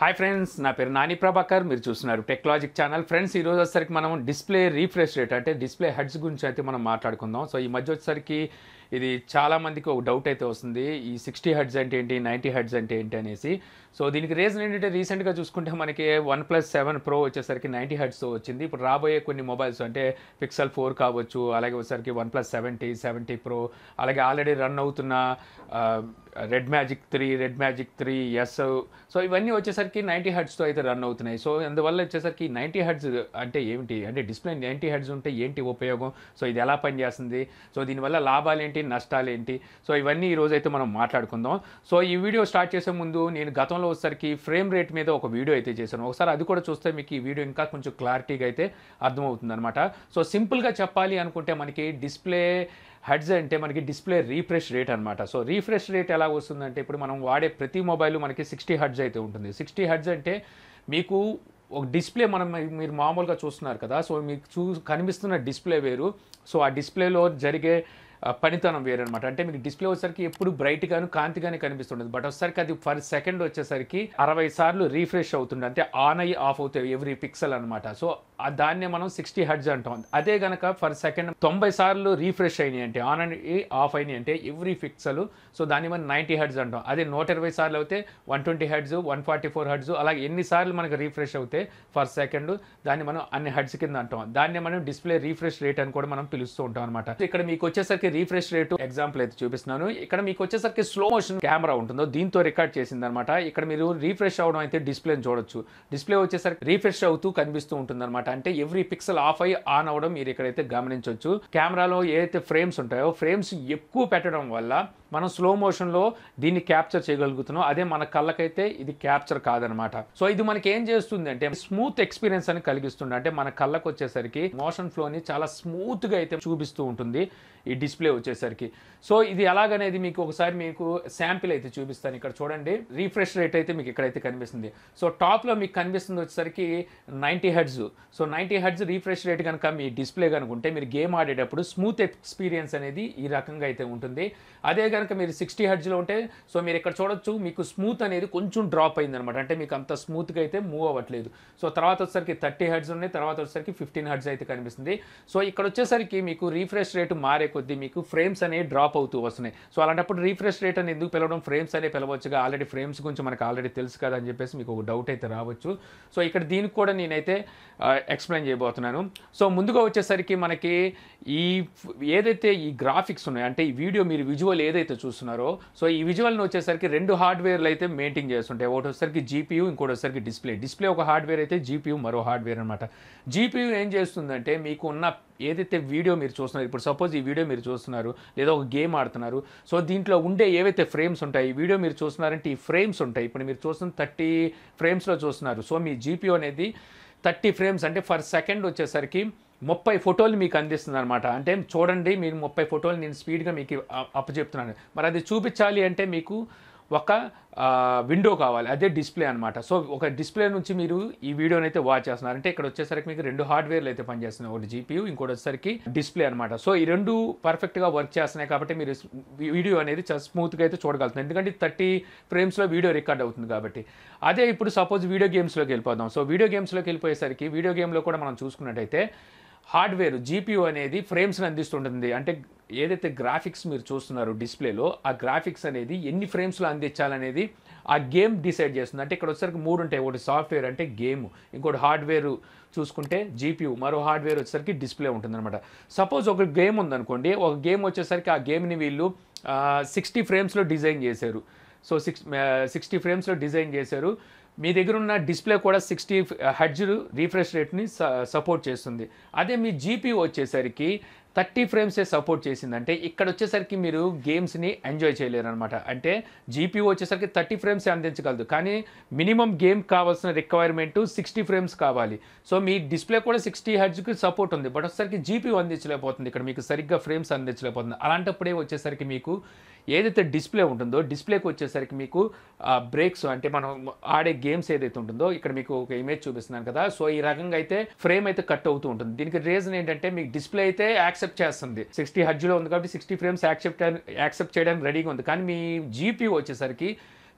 hi friends నా పేరు నాని ప్రభాకర్ మీరు చూస్తున్నారు టెక్నాలజిక్ ఛానల్ ఫ్రెండ్స్ ఈ రోజు వచ్చేసరికి మనం డిస్ప్లే రీఫ్రెష్ రేట్ అంటే డిస్ప్లే హెడ్స్ గురించి అయితే మనం మాట్లాడుకుందాం సో ఈ మధ్య వచ్చేసరికి ఇది చాలామందికి ఒక డౌట్ అయితే వస్తుంది ఈ సిక్స్టీ హెడ్స్ అంటే ఏంటి నైంటీ హెడ్స్ అంటే ఏంటి అనేసి సో దీనికి రీజన్ ఏంటంటే రీసెంట్గా చూసుకుంటే మనకి వన్ ప్లస్ సెవెన్ ప్రో వచ్చేసరికి నైంటీ హెడ్స్ వచ్చింది ఇప్పుడు రాబోయే కొన్ని మొబైల్స్ అంటే పిక్సెల్ ఫోర్ కావచ్చు అలాగే వచ్చేసరికి one plus seventy seventy pro అలాగే ఆల్రెడీ రన్ అవుతున్న red magic three red magic three S so ఇవన్నీ వచ్చేసరికి నైంటీ హెడ్స్తో అయితే రన్ అవుతున్నాయి సో అందువల్ల వచ్చేసరికి నైంటీ హెడ్స్ అంటే ఏమిటి అంటే డిస్ప్లే నైంటీ హెడ్స్ ఉంటే ఏంటి ఉపయోగం సో ఇది ఎలా పనిచేస్తుంది సో దీనివల్ల లాభాలు ఏంటి ఏంటి నష్టాలు ఏంటి సో ఇవన్నీ ఈరోజు అయితే మనం మాట్లాడుకుందాం సో ఈ వీడియో స్టార్ట్ చేసే ముందు నేను గతంలో వచ్చేసరికి ఫ్రేమ్ రేట్ మీద ఒక వీడియో అయితే చేశాను ఒకసారి అది కూడా చూస్తే మీకు ఈ వీడియో ఇంకా కొంచెం క్లారిటీగా అయితే అర్థమవుతుంది అనమాట సో సింపుల్గా చెప్పాలి అనుకుంటే మనకి డిస్ప్లే హెడ్స్ అంటే మనకి డిస్ప్లే రీఫ్రెష్ రేట్ అనమాట సో రీఫ్రెష్ రేట్ ఎలా వస్తుందంటే ఇప్పుడు మనం వాడే ప్రతి మొబైల్ మనకి సిక్స్టీ హెడ్స్ అయితే ఉంటుంది సిక్స్టీ హెడ్స్ అంటే మీకు ఒక డిస్ప్లే మనం మీరు మామూలుగా చూస్తున్నారు కదా సో మీకు చూ కనిపిస్తున్న డిస్ప్లే వేరు సో ఆ డిస్ప్లేలో జరిగే పనితనం వేరనమాట అంటే మీకు డిస్ప్లే వచ్చేసరికి ఎప్పుడు బ్రైట్ గాను కాంతి గానే కనిపిస్తుండదు బట్ ఒకసారికి అది ఫర్ సెకండ్ వచ్చేసరికి అరవై సార్లు రీఫ్రెష్ అవుతుంది అంటే ఆన్ అయ్యి ఆఫ్ అవుతాయి ఎవ్రీ పిక్సెల్ అనమాట సో దాన్నే మనం సిక్స్టీ హెడ్జ్ అంటాం అదే గనక ఫర్ సెకండ్ తొంభై సార్లు రీఫ్రెష్ అయినాయి అంటే ఆన్ అండ్ ఆఫ్ అయినాయి అంటే ఎవ్రీ పిక్సెల్ సో దాన్ని మనం నైంటీ హెడ్జ్ అంటాం అదే నూట ఇరవై సార్లు అయితే one twenty hertz one forty four hertz అలాగే సార్లు మనకు రీఫ్రెష్ అవుతే ఫర్ సెకండ్ దాన్ని మనం అన్ని హెడ్స్ కింద అంటాం దాన్ని మనం డిస్ప్లే రీఫ్రెష్ రేట్ అని కూడా మనం పిలుస్తూ ఉంటాం అనమాట ఇక్కడ మీకు వచ్చేసరికి వచ్చేసరికి రీఫ్రెష్ రేటు ఎగ్జాంపుల్ అయితే చూపిస్తున్నాను ఇక్కడ మీకు వచ్చేసరికి స్లో మోషన్ కెమెరా ఉంటుందో దీంతో రికార్డ్ చేసింది అనమాట ఇక్కడ మీరు రీఫ్రెష్ అవడం అయితే డిస్ప్లేని చూడొచ్చు డిస్ప్లే వచ్చేసరికి రీఫ్రెష్ అవుతూ కనిపిస్తూ ఉంటుందన్నమాట అంటే ఎవ్రీ పిక్సెల్ ఆఫ్ అయ్యి ఆన్ అవడం మీరు ఇక్కడైతే గమనించవచ్చు కెమెరాలో ఏదైతే ఫ్రేమ్స్ ఉంటాయో ఫ్రేమ్స్ ఎక్కువ పెట్టడం వల్ల మనం స్లో మోషన్లో దీన్ని క్యాప్చర్ చేయగలుగుతున్నాం అదే మన కళ్ళకైతే ఇది క్యాప్చర్ కాదనమాట సో ఇది మనకి ఏం చేస్తుంది అంటే స్మూత్ ఎక్స్పీరియన్స్ అని కలిగిస్తుంది అంటే మన కళ్ళకు వచ్చేసరికి మోషన్ ఫ్లోని చాలా స్మూత్గా అయితే చూపిస్తూ ఉంటుంది ఈ డిస్ప్లే వచ్చేసరికి సో ఇది ఎలాగనేది మీకు ఒకసారి మీకు శాంపిల్ అయితే చూపిస్తాను ఇక్కడ చూడండి రీఫ్రెష్ రేట్ అయితే మీకు ఇక్కడైతే కనిపిస్తుంది సో టాప్లో మీకు కనిపిస్తుంది వచ్చేసరికి ninety hertz so ninety hertz refresh rate కనుక మీ డిస్ప్లే కనుక ఉంటే మీరు గేమ్ ఆడేటప్పుడు స్మూత్ ఎక్స్పీరియన్స్ అనేది ఈ రకంగా అయితే ఉంటుంది అదే కనుక మీరు సిక్స్టీ హెడ్జ్లో ఉంటే సో మీరు ఇక్కడ చూడొచ్చు మీకు స్మూత్ అనేది కొంచెం డ్రాప్ అయిందనమాట అంటే మీకు అంత స్మూత్గా అయితే మూవ్ అవ్వట్లేదు సో తర్వాత వచ్చేసరికి థర్టీ హెడ్జ్ ఉన్నాయి తర్వాత వచ్చేసరికి ఫిఫ్టీన్ హెడ్జ్ అయితే కనిపిస్తుంది సో ఇక్కడ వచ్చేసరికి మీకు రీఫ్రెష్ రేట్ మారే కొద్దీ మీకు ఫ్రేమ్స్ అనేవి డ్రాప్ అవుతూ వస్తున్నాయి సో అలాంటప్పుడు రీఫ్రెష్ రేట్ అని ఎందుకు పిలవడం ఫ్రేమ్స్ అనే పిలవచ్చుగా ఆల్రెడీ ఫ్రేమ్స్ గురించి మనకు ఆల్రెడీ తెలుసు కదా అని చెప్పేసి మీకు ఒక డౌట్ అయితే రావచ్చు సో ఇక్కడ దీనికి కూడా నేనైతే ఎక్స్ప్లెయిన్ చేయబోతున్నాను సో ముందుగా వచ్చేసరికి మనకి ఈ ఏదైతే ఈ గ్రాఫిక్స్ ఉన్నాయో అంటే ఈ వీడియో మీరు విజువల్ ఏదైతే ఏదైతే చూస్తున్నారో సో ఈ విజువల్ని వచ్చేసరికి రెండు హార్డ్వేర్లు అయితే మెయింటైన్ చేస్తుంటాయి ఒకటి వచ్చేసరికి జీపీయూ ఇంకోటి వచ్చేసరికి డిస్ప్లే డిస్ప్లే ఒక హార్డ్వేర్ అయితే జీపీయూ మరో హార్డ్వేర్ అనమాట జీపీయూ ఏం చేస్తుందంటే మీకు ఉన్న ఏదైతే వీడియో మీరు చూస్తున్నారు ఇప్పుడు సపోజ్ ఈ వీడియో మీరు చూస్తున్నారు లేదా ఒక గేమ్ ఆడుతున్నారు సో దీంట్లో ఉండే ఏవైతే ఫ్రేమ్స్ ఉంటాయి ఈ వీడియో మీరు చూస్తున్నారంటే ఈ ఫ్రేమ్స్ ఉంటాయి ఇప్పుడు మీరు చూస్తున్న థర్టీ ఫ్రేమ్స్లో చూస్తున్నారు సో మీ జీపీయూ అనేది థర్టీ ఫ్రేమ్స్ అంటే ఫర్ సెకండ్ వచ్చేసరికి ముప్పై ఫోటోలు మీకు అందిస్తుంది అనమాట అంటే చూడండి మీరు ముప్పై ఫోటోలు నేను స్పీడ్గా మీకు అప్పచెప్తున్నాను మరి అది చూపించాలి అంటే మీకు ఒక విండో కావాలి అదే డిస్ప్లే అనమాట సో ఒక డిస్ప్లే నుంచి మీరు ఈ వీడియోని అయితే వాచ్ చేస్తున్నారు అంటే ఇక్కడ వచ్చేసరికి మీకు రెండు హార్డ్వేర్లు అయితే పనిచేస్తున్నాయి ఒకటి జీపీయూ ఇంకోటి వచ్చేసరికి డిస్ప్లే అనమాట సో ఈ రెండు పర్ఫెక్ట్గా వర్క్ చేస్తున్నాయి కాబట్టి మీరు వీడియో అనేది స్మూత్గా అయితే చూడగలుగుతుంది ఎందుకంటే థర్టీ ఫ్రేమ్స్లో వీడియో రికార్డ్ అవుతుంది కాబట్టి అదే ఇప్పుడు సపోజ్ వీడియో గేమ్స్లోకి వెళ్ళిపోదాం సో వీడియో గేమ్స్లోకి వెళ్ళిపోయేసరికి వీడియో గేమ్లో కూడా మనం చూసుకున్నట్టయితే హార్డ్వేర్ జీపీయూ అనేది ఫ్రేమ్స్ని అందిస్తుంటుంది అంటే ఏదైతే గ్రాఫిక్స్ మీరు చూస్తున్నారు డిస్ప్లేలో ఆ గ్రాఫిక్స్ అనేది ఎన్ని ఫ్రేమ్స్లో అందించాలనేది ఆ గేమ్ డిసైడ్ చేస్తుంది అంటే ఇక్కడ వచ్చేసరికి మూడు ఉంటాయి ఒకటి సాఫ్ట్వేర్ అంటే గేమ్ ఇంకోటి హార్డ్వేర్ చూసుకుంటే జీపీయూ మరో హార్డ్వేర్ వచ్చేసరికి డిస్ప్లే ఉంటుందన్నమాట సపోజ్ ఒక గేమ్ ఉందనుకోండి ఒక గేమ్ వచ్చేసరికి ఆ గేమ్ని వీళ్ళు సిక్స్టీ ఫ్రేమ్స్లో డిజైన్ చేశారు సో సిక్స్ సిక్స్టీ ఫ్రేమ్స్లో డిజైన్ చేశారు మీ దగ్గర ఉన్న డిస్ప్లే కూడా సిక్స్టీ హెడ్జ్ రీఫ్రెష్ రేట్ని సపోర్ట్ చేస్తుంది అదే మీ జీపీ వచ్చేసరికి థర్టీ ఫ్రేమ్సే సపోర్ట్ చేసిందంటే ఇక్కడ వచ్చేసరికి మీరు గేమ్స్ని ఎంజాయ్ చేయలేరు అనమాట అంటే జీపీఓ వచ్చేసరికి థర్టీ ఫ్రేమ్సే అందించగలదు కానీ మినిమం గేమ్ కావాల్సిన రిక్వైర్మెంట్ సిక్స్టీ ఫ్రేమ్స్ కావాలి సో మీ డిస్ప్లే కూడా సిక్స్టీ హెడ్జ్కి సపోర్ట్ ఉంది బట్ వచ్చేసరికి జీపీఓ అందించలేకపోతుంది ఇక్కడ మీకు సరిగ్గా ఫ్రేమ్స్ అందించలేకపోతుంది అలాంటప్పుడే వచ్చేసరికి మీకు ఏదైతే డిస్ప్లే ఉంటుందో డిస్ప్లేకి వచ్చేసరికి మీకు బ్రేక్స్ అంటే మనం ఆడే గేమ్స్ ఏదైతే ఉంటుందో ఇక్కడ మీకు ఒక ఇమేజ్ చూపిస్తున్నాను కదా సో ఈ రకంగా అయితే ఫ్రేమ్ అయితే కట్ అవుతూ ఉంటుంది దీనికి రీజన్ ఏంటంటే మీకు డిస్ప్లే అయితే యాక్సెస్ యాక్సెప్ట్ చేస్తుంది సిక్స్టీ హజ్లో ఉంది కాబట్టి సిక్స్టీ ఫ్రేమ్స్ యాక్సెప్ట్ యాక్సెప్ట్ చేయడానికి రెడీగా ఉంది కానీ మీ జీపీ వచ్చేసరికి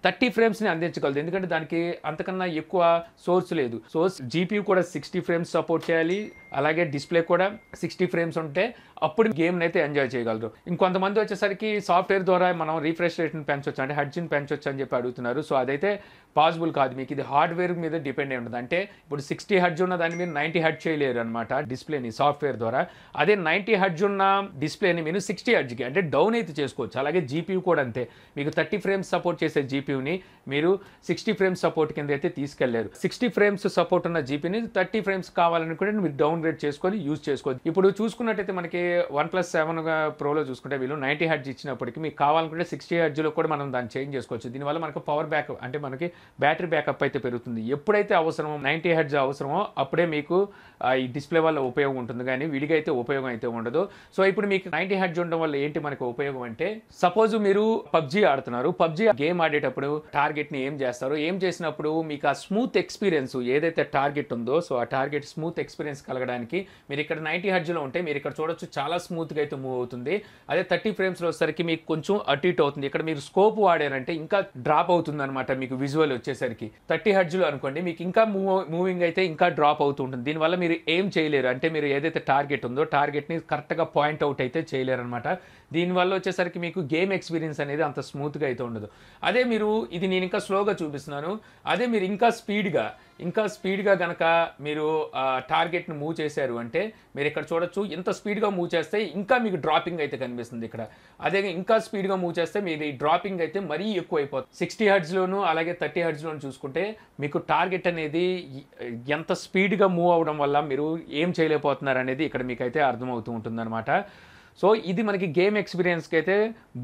థర్టీ ఫ్రేమ్స్ని అందించగలదు ఎందుకంటే దానికి అంతకన్నా ఎక్కువ సోర్స్ లేదు సోర్స్ జీపీ కూడా సిక్స్టీ ఫ్రేమ్స్ సపోర్ట్ చేయాలి అలాగే డిస్ప్లే కూడా సిక్స్టీ ఫ్రేమ్స్ ఉంటే అప్పుడు గేమ్ని అయితే ఎంజాయ్ చేయగలరు ఇంకొంతమంది వచ్చేసరికి సాఫ్ట్వేర్ ద్వారా మనం రీఫ్రెష్ రేట్ని పెంచవచ్చు అంటే హెడ్జిన్ పెంచవచ్చు అని చెప్పి అడుగుతున్నారు సో అదైతే పాసిబుల్ కాదు మీకు ఇది హార్డ్వేర్ మీద డిపెండ్ అయి ఉండదు అంటే ఇప్పుడు సిక్స్టీ హడ్జ్ ఉన్న దాన్ని మీరు నైంటీ హడ్జ్ చేయలేరు అనమాట డిస్ప్లేని సాఫ్ట్వేర్ ద్వారా అదే నైంటీ హడ్జ్ ఉన్న డిస్ప్లేని మీరు సిక్స్టీ హడ్జ్కి అంటే డౌన్ అయితే చేసుకోవచ్చు అలాగే జీపీయూ కూడా అంతే మీకు థర్టీ ఫ్రేమ్స్ సపోర్ట్ చేసే జీపీయూని మీరు సిక్స్టీ ఫ్రేమ్స్ సపోర్ట్ కింద అయితే తీసుకెళ్లారు సిక్స్టీ ఫ్రేమ్స్ సపోర్ట్ ఉన్న జీపీని థర్టీ ఫ్రేమ్స్ కావాలనుకుంటే మీరు డౌన్ గ్రేడ్ చేసుకొని యూజ్ చేసుకోవచ్చు ఇప్పుడు చూసుకున్నట్టయితే మనకి వన్ ప్లస్ సెవెన్ ప్రోలో చూసుకుంటే వీళ్ళు నైంటీ హెడ్జ్ ఇచ్చినప్పటికీ మీకు కావాలనుకుంటే సిక్స్టీ హెడ్జ్లో కూడా మనం దాన్ని చేంజ్ చేసుకోవచ్చు దీనివల్ల మనకు పవర్ బ్యాకప్ అంటే మనకి బ్యాటరీ బ్యాకప్ అయితే పెరుగుతుంది ఎప్పుడైతే అవసరమో నైంటీ హెడ్జ్ అవసరమో అప్పుడే మీకు ఈ డిస్ప్లే వల్ల ఉపయోగం ఉంటుంది కానీ విడిగైతే ఉపయోగం అయితే ఉండదు సో ఇప్పుడు మీకు నైంటీ హెడ్జ్ ఉండడం వల్ల ఏంటి మనకు ఉపయోగం అంటే సపోజ్ మీరు పబ్జీ ఆడుతున్నారు పబ్జీ గేమ్ ఆడేటప్పుడు టార్గెట్ని ఏం చేస్తారు ఏం చేసినప్పుడు మీకు ఆ స్మూత్ ఎక్స్పీరియన్స్ ఏదైతే టార్గెట్ ఉందో సో ఆ టార్గెట్ స్మూత్ ఎక్స్పీరియన్స్ కలగడానికి మీరు ఇక్కడ నైంటీ హెడ్జ్లో ఉంటే మీరు ఇక్కడ చూడొచ్చు చాలా స్మూత్గా అయితే మూవ్ అవుతుంది అదే థర్టీ ఫ్రేమ్స్లో వచ్చేసరికి మీకు కొంచెం అటు ఇటు అవుతుంది ఇక్కడ మీరు స్కోప్ వాడారంటే ఇంకా డ్రాప్ అవుతుంది అనమాట మీకు విజువల్ వచ్చేసరికి థర్టీ హడ్జ్లో అనుకోండి మీకు ఇంకా మూవ్ మూవింగ్ అయితే ఇంకా డ్రాప్ అవుతూ ఉంటుంది దీనివల్ల మీరు ఏం చేయలేరు అంటే మీరు ఏదైతే టార్గెట్ ఉందో టార్గెట్ని కరెక్ట్గా పాయింట్ అవుట్ అయితే చేయలేరు అనమాట దీనివల్ల వచ్చేసరికి మీకు గేమ్ ఎక్స్పీరియన్స్ అనేది అంత స్మూత్గా అయితే ఉండదు అదే మీరు ఇది నేను ఇంకా స్లోగా చూపిస్తున్నాను అదే మీరు ఇంకా స్పీడ్గా ఇంకా స్పీడ్గా కనుక మీరు టార్గెట్ను మూవ్ చేశారు అంటే మీరు ఇక్కడ చూడొచ్చు ఇంత స్పీడ్గా మూవ్ చేస్తే ఇంకా మీకు డ్రాపింగ్ అయితే కనిపిస్తుంది ఇక్కడ అదే ఇంకా స్పీడ్గా మూవ్ చేస్తే మీరు ఈ డ్రాపింగ్ అయితే మరీ ఎక్కువ అయిపోతుంది సిక్స్టీ హెడ్స్లోను అలాగే థర్టీ హెడ్స్లోను చూసుకుంటే మీకు టార్గెట్ అనేది ఎంత స్పీడ్గా మూవ్ అవ్వడం వల్ల మీరు ఏం చేయలేకపోతున్నారు అనేది ఇక్కడ మీకైతే అర్థమవుతూ అనమాట సో ఇది మనకి గేమ్ ఎక్స్పీరియన్స్కి అయితే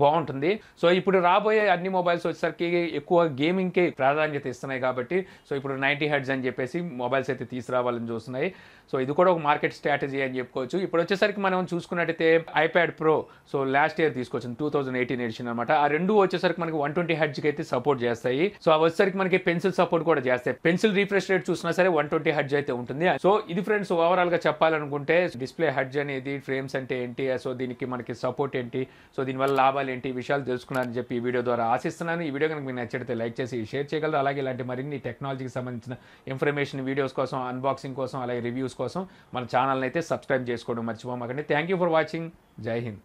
బాగుంటుంది సో ఇప్పుడు రాబోయే అన్ని మొబైల్స్ వచ్చేసరికి ఎక్కువ గేమింగ్కే ప్రాధాన్యత ఇస్తున్నాయి కాబట్టి సో ఇప్పుడు నైంటీ హెడ్స్ అని చెప్పేసి మొబైల్స్ అయితే తీసుకురావాలని చూస్తున్నాయి సో ఇది కూడా ఒక మార్కెట్ స్ట్రాటజీ అని చెప్పుకోవచ్చు ఇప్పుడు వచ్చేసరికి మనం చూసుకున్నట్టయితే iPad pro so last year తీసుకొచ్చింది టూ థౌజండ్ ఎయిటీన్ ఎడిషన్ అనమాట ఆ రెండు వచ్చేసరికి మనకి వన్ ట్వంటీ హెడ్జ్కి అయితే సపోర్ట్ చేస్తాయి సో అవి వచ్చేసరికి మనకి పెన్సిల్ సపోర్ట్ కూడా చేస్తాయి పెన్సిల్ రీఫ్రెష్ రేట్ చూసినా సరే వన్ ట్వంటీ హెడ్జ్ అయితే ఉంటుంది సో ఇది ఫ్రెండ్స్ ఓవరాల్గా చెప్పాలనుకుంటే డిస్ప్లే హెడ్జ్ అనేది ఫ్రేమ్స్ అంటే ఏంటి సో దీనికి మనకి సపోర్ట్ ఏంటి సో దీనివల్ల లాభాలు ఏంటి విషయాలు తెలుసుకున్నారని చెప్పి ఈ వీడియో ద్వారా ఆశిస్తున్నాను ఈ వీడియో కనుక మీకు నచ్చితే లైక్ చేసి షేర్ చేయగలరు అలాగే ఇలాంటి మరిన్ని టెక్నాలజీకి సంబంధించిన ఇన్ఫర్మేషన్ వీడియోస్ కోసం అన్బాక్సింగ్ కోసం అలాగే రివ్యూస్ కోసం మన ఛానల్ని అయితే సబ్స్క్రైబ్ చేసుకోవడం మర్చిపోమాకండి థ్యాంక్ యూ ఫర్ వాచింగ్ జై హింద్